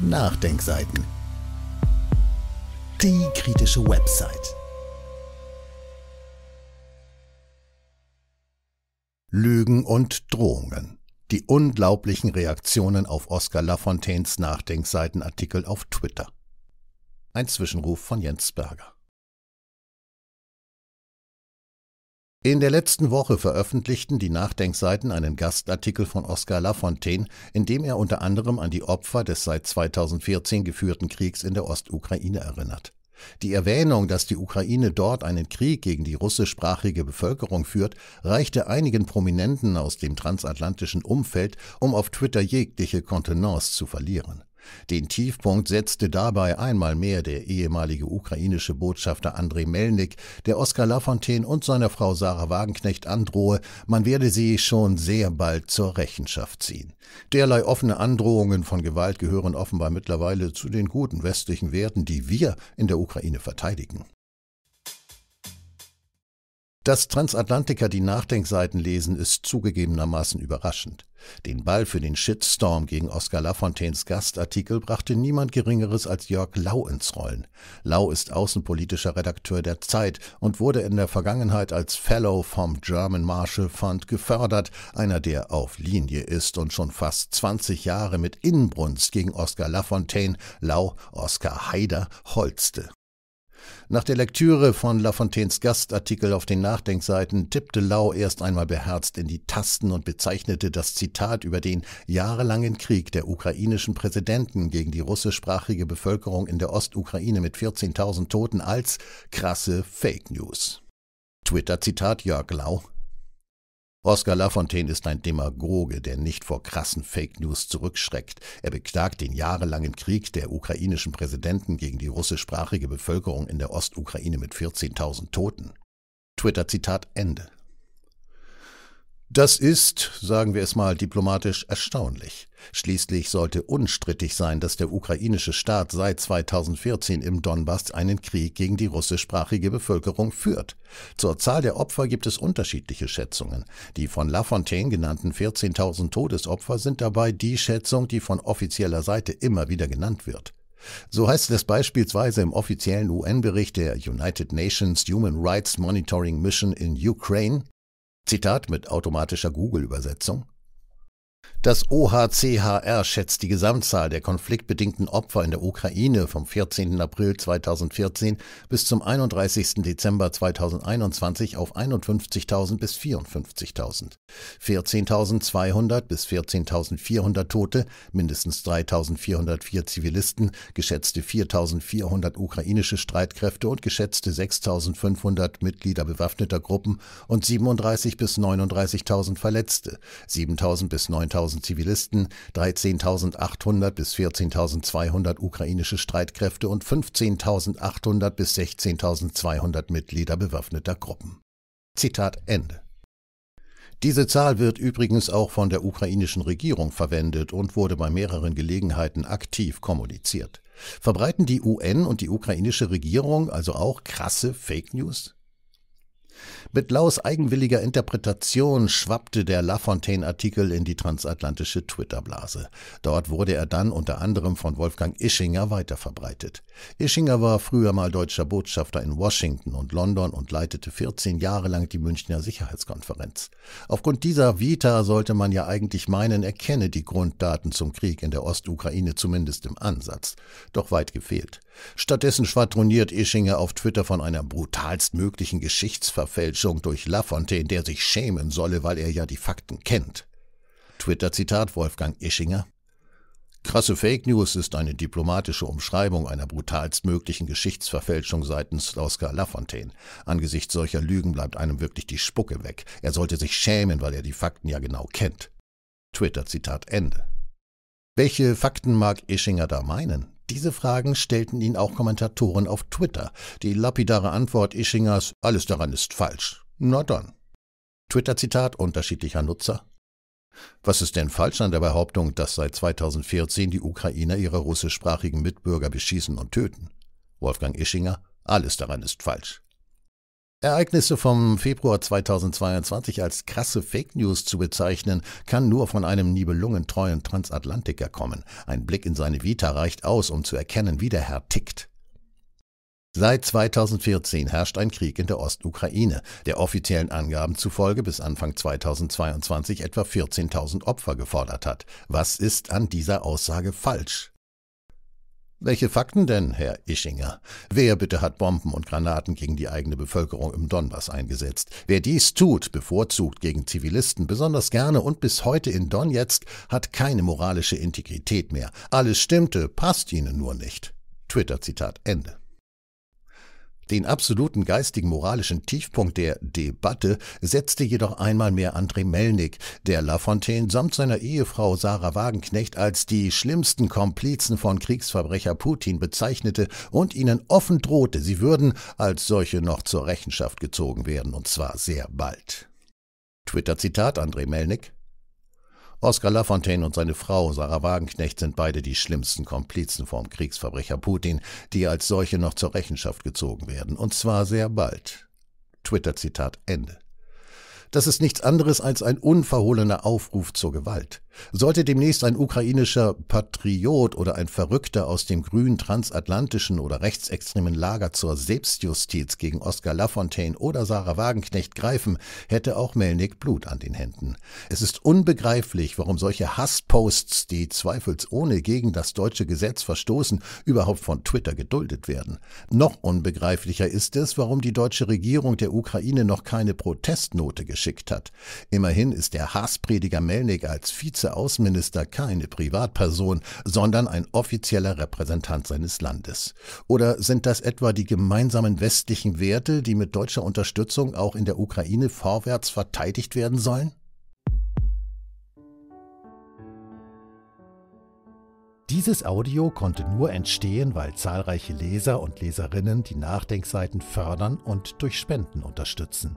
Nachdenkseiten. Die kritische Website. Lügen und Drohungen. Die unglaublichen Reaktionen auf Oskar Lafontaines Nachdenkseitenartikel auf Twitter. Ein Zwischenruf von Jens Berger. In der letzten Woche veröffentlichten die Nachdenkseiten einen Gastartikel von Oskar Lafontaine, in dem er unter anderem an die Opfer des seit 2014 geführten Kriegs in der Ostukraine erinnert. Die Erwähnung, dass die Ukraine dort einen Krieg gegen die russischsprachige Bevölkerung führt, reichte einigen Prominenten aus dem transatlantischen Umfeld, um auf Twitter jegliche Kontenance zu verlieren. Den Tiefpunkt setzte dabei einmal mehr der ehemalige ukrainische Botschafter Andrei Melnik, der Oskar Lafontaine und seiner Frau Sarah Wagenknecht androhe, man werde sie schon sehr bald zur Rechenschaft ziehen. Derlei offene Androhungen von Gewalt gehören offenbar mittlerweile zu den guten westlichen Werten, die wir in der Ukraine verteidigen. Dass Transatlantiker die Nachdenkseiten lesen, ist zugegebenermaßen überraschend. Den Ball für den Shitstorm gegen Oscar Lafontaines Gastartikel brachte niemand Geringeres als Jörg Lau ins Rollen. Lau ist außenpolitischer Redakteur der Zeit und wurde in der Vergangenheit als Fellow vom German Marshall Fund gefördert, einer, der auf Linie ist und schon fast 20 Jahre mit Inbrunst gegen Oscar Lafontaine, Lau, Oscar Haider holzte. Nach der Lektüre von Lafontaines Gastartikel auf den Nachdenkseiten tippte Lau erst einmal beherzt in die Tasten und bezeichnete das Zitat über den jahrelangen Krieg der ukrainischen Präsidenten gegen die russischsprachige Bevölkerung in der Ostukraine mit 14.000 Toten als krasse Fake News. Twitter-Zitat Jörg Lau. Oscar Lafontaine ist ein Demagoge, der nicht vor krassen Fake News zurückschreckt. Er beklagt den jahrelangen Krieg der ukrainischen Präsidenten gegen die russischsprachige Bevölkerung in der Ostukraine mit 14.000 Toten. Twitter-Zitat Ende. Das ist, sagen wir es mal diplomatisch, erstaunlich. Schließlich sollte unstrittig sein, dass der ukrainische Staat seit 2014 im Donbass einen Krieg gegen die russischsprachige Bevölkerung führt. Zur Zahl der Opfer gibt es unterschiedliche Schätzungen. Die von Lafontaine genannten 14.000 Todesopfer sind dabei die Schätzung, die von offizieller Seite immer wieder genannt wird. So heißt es beispielsweise im offiziellen UN-Bericht der United Nations Human Rights Monitoring Mission in Ukraine, Zitat mit automatischer Google-Übersetzung. Das OHCHR schätzt die Gesamtzahl der konfliktbedingten Opfer in der Ukraine vom 14. April 2014 bis zum 31. Dezember 2021 auf 51.000 bis 54.000. 14.200 bis 14.400 Tote, mindestens 3.404 Zivilisten, geschätzte 4.400 ukrainische Streitkräfte und geschätzte 6.500 Mitglieder bewaffneter Gruppen und 37.000 bis 39.000 Verletzte, 7.000 bis 9.000 10.000 Zivilisten, 13.800 bis 14.200 ukrainische Streitkräfte und 15.800 bis 16.200 Mitglieder bewaffneter Gruppen. Zitat Ende. Diese Zahl wird übrigens auch von der ukrainischen Regierung verwendet und wurde bei mehreren Gelegenheiten aktiv kommuniziert. Verbreiten die UN und die ukrainische Regierung also auch krasse Fake News? Mit Laus eigenwilliger Interpretation schwappte der Lafontaine-Artikel in die transatlantische Twitter-Blase. Dort wurde er dann unter anderem von Wolfgang Ischinger weiterverbreitet. Ischinger war früher mal deutscher Botschafter in Washington und London und leitete 14 Jahre lang die Münchner Sicherheitskonferenz. Aufgrund dieser Vita sollte man ja eigentlich meinen, er kenne die Grunddaten zum Krieg in der Ostukraine zumindest im Ansatz. Doch weit gefehlt. Stattdessen schwadroniert Ischinger auf Twitter von einer brutalstmöglichen Geschichtsverfälschung Fälschung durch Lafontaine, der sich schämen solle, weil er ja die Fakten kennt. Twitter-Zitat Wolfgang Ischinger. Krasse Fake News ist eine diplomatische Umschreibung einer brutalstmöglichen Geschichtsverfälschung seitens Oscar Lafontaine. Angesichts solcher Lügen bleibt einem wirklich die Spucke weg. Er sollte sich schämen, weil er die Fakten ja genau kennt. Twitter-Zitat Ende. Welche Fakten mag Ischinger da meinen? Diese Fragen stellten ihn auch Kommentatoren auf Twitter. Die lapidare Antwort Ischingers, alles daran ist falsch, na dann. Twitter-Zitat unterschiedlicher Nutzer. Was ist denn falsch an der Behauptung, dass seit 2014 die Ukrainer ihre russischsprachigen Mitbürger beschießen und töten? Wolfgang Ischinger, alles daran ist falsch. Ereignisse vom Februar 2022 als krasse Fake News zu bezeichnen, kann nur von einem nibelungentreuen Transatlantiker kommen. Ein Blick in seine Vita reicht aus, um zu erkennen, wie der Herr tickt. Seit 2014 herrscht ein Krieg in der Ostukraine, der offiziellen Angaben zufolge bis Anfang 2022 etwa 14.000 Opfer gefordert hat. Was ist an dieser Aussage falsch? Welche Fakten denn, Herr Ischinger? Wer bitte hat Bomben und Granaten gegen die eigene Bevölkerung im Donbass eingesetzt? Wer dies tut, bevorzugt gegen Zivilisten, besonders gerne und bis heute in Donetsk, hat keine moralische Integrität mehr. Alles stimmte, passt ihnen nur nicht. Twitter-Zitat Ende. Den absoluten geistigen moralischen Tiefpunkt der Debatte setzte jedoch einmal mehr André Melnik, der Lafontaine samt seiner Ehefrau Sarah Wagenknecht als die schlimmsten Komplizen von Kriegsverbrecher Putin bezeichnete und ihnen offen drohte, sie würden als solche noch zur Rechenschaft gezogen werden, und zwar sehr bald. Twitter-Zitat André Melnik Oskar Lafontaine und seine Frau Sarah Wagenknecht sind beide die schlimmsten Komplizen vom Kriegsverbrecher Putin, die als solche noch zur Rechenschaft gezogen werden, und zwar sehr bald. Twitter-Zitat Ende. Das ist nichts anderes als ein unverhohlener Aufruf zur Gewalt. Sollte demnächst ein ukrainischer Patriot oder ein Verrückter aus dem grünen transatlantischen oder rechtsextremen Lager zur Selbstjustiz gegen Oskar Lafontaine oder Sarah Wagenknecht greifen, hätte auch Melnick Blut an den Händen. Es ist unbegreiflich, warum solche Hassposts, die zweifelsohne gegen das deutsche Gesetz verstoßen, überhaupt von Twitter geduldet werden. Noch unbegreiflicher ist es, warum die deutsche Regierung der Ukraine noch keine Protestnote geschickt hat. Immerhin ist der Hassprediger Melnick als Vize Außenminister keine Privatperson, sondern ein offizieller Repräsentant seines Landes? Oder sind das etwa die gemeinsamen westlichen Werte, die mit deutscher Unterstützung auch in der Ukraine vorwärts verteidigt werden sollen? Dieses Audio konnte nur entstehen, weil zahlreiche Leser und Leserinnen die Nachdenkseiten fördern und durch Spenden unterstützen.